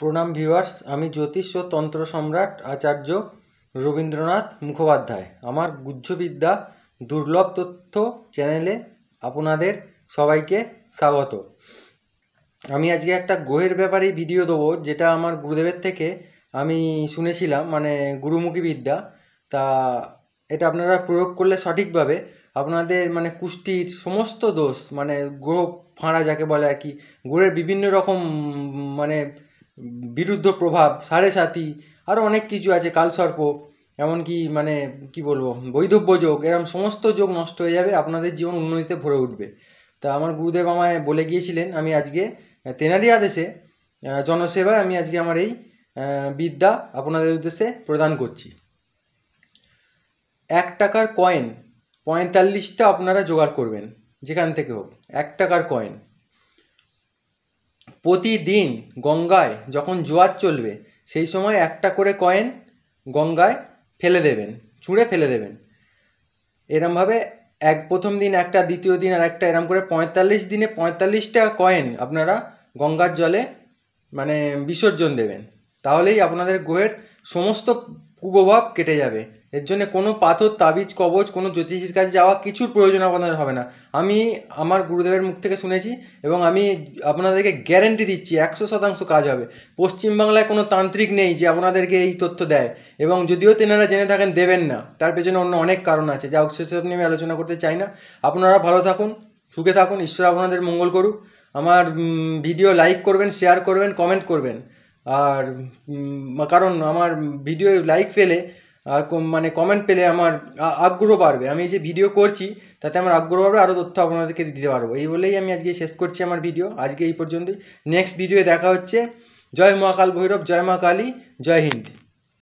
প্রণাম ভিউয়ার্স আমি জ্যোতিষ ও তন্ত্র সম্রাট আচার্য রবীন্দ্রনাথ মুখোপাধ্যায় আমার গুহ্যবিদ্যা দুর্লভ তথ্য চ্যানেলে আপনাদের সবাইকে স্বাগত আমি আজকে একটা গ্রহের ব্যাপারেই ভিডিও দেবো যেটা আমার গুরুদেবের থেকে আমি শুনেছিলাম মানে গুরুমুখী বিদ্যা তা এটা আপনারা প্রয়োগ করলে সঠিকভাবে আপনাদের মানে কুষ্টির সমস্ত দোষ মানে গ্রহ ফাঁড়া যাকে বলে আর কি গ্রহের বিভিন্ন রকম মানে বিরুদ্ধ প্রভাব সাড়ে সাতি আরও অনেক কিছু আছে কালসর্প এমনকি মানে কি বলবো বৈধব্য যোগ এরম সমস্ত যোগ নষ্ট হয়ে যাবে আপনাদের জীবন উন্নতিতে ভরে উঠবে তা আমার গুরুদেব আমায় বলে গিয়েছিলেন আমি আজকে তেনারি আদেশে জনসেবায় আমি আজকে আমার এই বিদ্যা আপনাদের উদ্দেশ্যে প্রদান করছি এক টাকার কয়েন পঁয়তাল্লিশটা আপনারা জোগাড় করবেন যেখান থেকে হোক এক টাকার কয়েন প্রতিদিন গঙ্গায় যখন জোয়ার চলবে সেই সময় একটা করে কয়েন গঙ্গায় ফেলে দেবেন ছুঁড়ে ফেলে দেবেন এরমভাবে এক প্রথম দিন একটা দ্বিতীয় দিন আর একটা এরম করে পঁয়তাল্লিশ দিনে পঁয়তাল্লিশটা কয়েন আপনারা গঙ্গার জলে মানে বিসর্জন দেবেন তাহলেই আপনাদের গ্রহের সমস্ত কুপ্রভাব কেটে যাবে এর জন্য কোনো পাথর তাবিজ কবচ কোনো জ্যোতিষীর কাছে যাওয়া কিছুর প্রয়োজন আপনাদের হবে না আমি আমার গুরুদেবের মুখ থেকে শুনেছি এবং আমি আপনাদেরকে গ্যারেন্টি দিচ্ছি একশো শতাংশ কাজ হবে পশ্চিমবাংলায় কোনো তান্ত্রিক নেই যে আপনাদেরকে এই তথ্য দেয় এবং যদিও তেনারা জেনে থাকেন দেবেন না তার পেছনে অন্য অনেক কারণ আছে যা সেসব নিয়ে আমি আলোচনা করতে চাই না আপনারা ভালো থাকুন সুখে থাকুন ঈশ্বর আপনাদের মঙ্গল করুক আমার ভিডিও লাইক করবেন শেয়ার করবেন কমেন্ট করবেন আর কারণ আমার ভিডিওয় লাইক পেলে আর মানে কমেন্ট পেলে আমার আগ্রহ বাড়বে আমি যে ভিডিও করছি তাতে আমার আগ্রহ বাড়বে আরও তথ্য আপনাদেরকে দিতে পারবো এই বলেই আমি আজকে শেষ করছি আমার ভিডিও আজকে এই পর্যন্তই নেক্সট ভিডিও দেখা হচ্ছে জয় মহাকাল ভৈরব জয় মা কালী জয় হিন্দ